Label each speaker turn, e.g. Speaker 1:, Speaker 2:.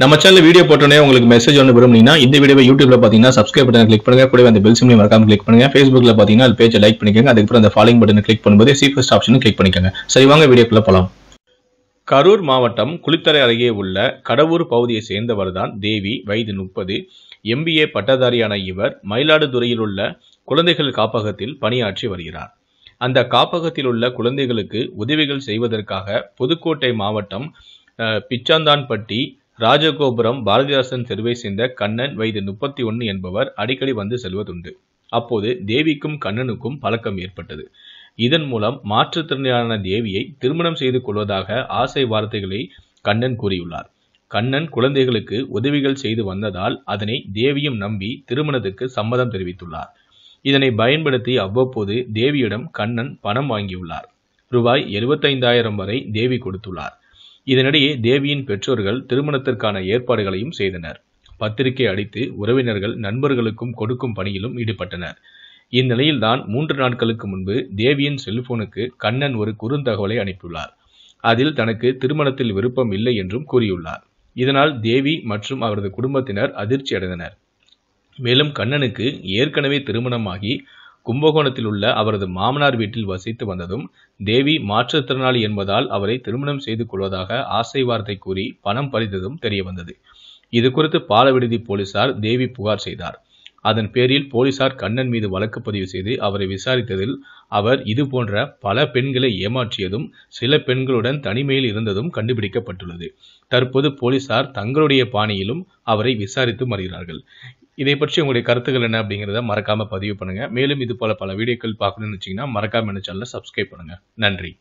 Speaker 1: நம்ம channel video போட்டோன்னே உங்களுக்கு மெசேஜ் ஒன்று விரும்புனீங்கன்னா இந்த வீடியோ யூடியூப்ல பார்த்தீங்கன்னா சப்ஸ்கிரைப் பட்டன் கிளிக் பண்ணுங்க கூட அந்த பெல் சிம்லையும் மறக்காம கிளிக் பண்ணுங்க ஃபேஸ்புக்ல பார்த்தீங்கன்னா அது பேஜை லைக் பண்ணிக்கோங்க அதுக்கப்புறம் அந்த ஃபாலோ பட்டன் கிளிக் பண்ணும்போது சீஃபஸ்ட் ஆப்ஷனும் கிளிக் பண்ணிக்கோங்க சரி வாங்க வீடியோக்குள்ள போகலாம் கரூர் மாவட்டம் குளித்தரை அருகே உள்ள கடவுர் பகுதியை சேர்ந்தவர் தான் தேவி வயது முப்பது எம்பிஏ பட்டதாரியான இவர் மயிலாடுதுறையில் உள்ள குழந்தைகள் காப்பகத்தில் பணியாற்றி வருகிறார் அந்த காப்பகத்தில் உள்ள குழந்தைகளுக்கு உதவிகள் செய்வதற்காக புதுக்கோட்டை மாவட்டம் பிச்சாந்தான்பட்டி ராஜகோபுரம் பாரதிதாசன் தெருவை சேர்ந்த கண்ணன் வயது முப்பத்தி ஒன்று என்பவர் அடிக்கடி வந்து செல்வதுண்டு அப்போது தேவிக்கும் கண்ணனுக்கும் பழக்கம் ஏற்பட்டது இதன் மூலம் மாற்றுத்திறனான தேவியை திருமணம் செய்து கொள்வதாக ஆசை வார்த்தைகளை கண்ணன் கூறியுள்ளார் கண்ணன் குழந்தைகளுக்கு உதவிகள் செய்து வந்ததால் அதனை தேவியும் நம்பி திருமணத்துக்கு சம்மதம் தெரிவித்துள்ளார் இதனை பயன்படுத்தி அவ்வப்போது தேவியிடம் கண்ணன் பணம் வாங்கியுள்ளார் ரூபாய் எழுபத்தைந்தாயிரம் வரை தேவி கொடுத்துள்ளார் இதனிடையே தேவியின் பெற்றோர்கள் திருமணத்திற்கான ஏற்பாடுகளையும் செய்தனர் பத்திரிகை அடித்து உறவினர்கள் நண்பர்களுக்கும் கொடுக்கும் பணியிலும் ஈடுபட்டனர் இந்நிலையில்தான் மூன்று நாட்களுக்கு முன்பு தேவியின் செல்போனுக்கு கண்ணன் ஒரு குறுந்தகவலை அனுப்பியுள்ளார் அதில் தனக்கு திருமணத்தில் விருப்பம் இல்லை என்றும் கூறியுள்ளார் இதனால் தேவி மற்றும் அவரது குடும்பத்தினர் அதிர்ச்சி அடைந்தனர் மேலும் கண்ணனுக்கு ஏற்கனவே திருமணமாகி கும்பகோணத்தில் உள்ள அவரது மாமனார் வீட்டில் வசித்து வந்ததும் தேவி மாற்றுத்திறனாளி என்பதால் அவரை திருமணம் செய்து கொள்வதாக ஆசை வார்த்தை கூறி பணம் பறித்ததும் தெரிய வந்தது இது குறித்து பாலவிடுதி போலீசார் தேவி புகார் செய்தார் அதன் பேரில் போலீசார் கண்ணன் மீது வழக்கு பதிவு செய்து அவரை விசாரித்ததில் அவர் இது போன்ற பல பெண்களை ஏமாற்றியதும் சில பெண்களுடன் தனிமையில் இருந்ததும் கண்டுபிடிக்கப்பட்டுள்ளது தற்போது போலீசார் தங்களுடைய பாணியிலும் அவரை விசாரித்து வருகிறார்கள் இதை பற்றி உங்களுடைய கருத்துக்கள் என்ன அப்படிங்கிறத மறக்காமல் பதிவு பண்ணுங்கள் மேலும் இது போல் பல வீடியோக்கள் பார்க்கணும்னு வச்சிங்கன்னா மறக்காமல் என்ன சேனலை சப்ஸ்கிரைப் பண்ணுங்கள் நன்றி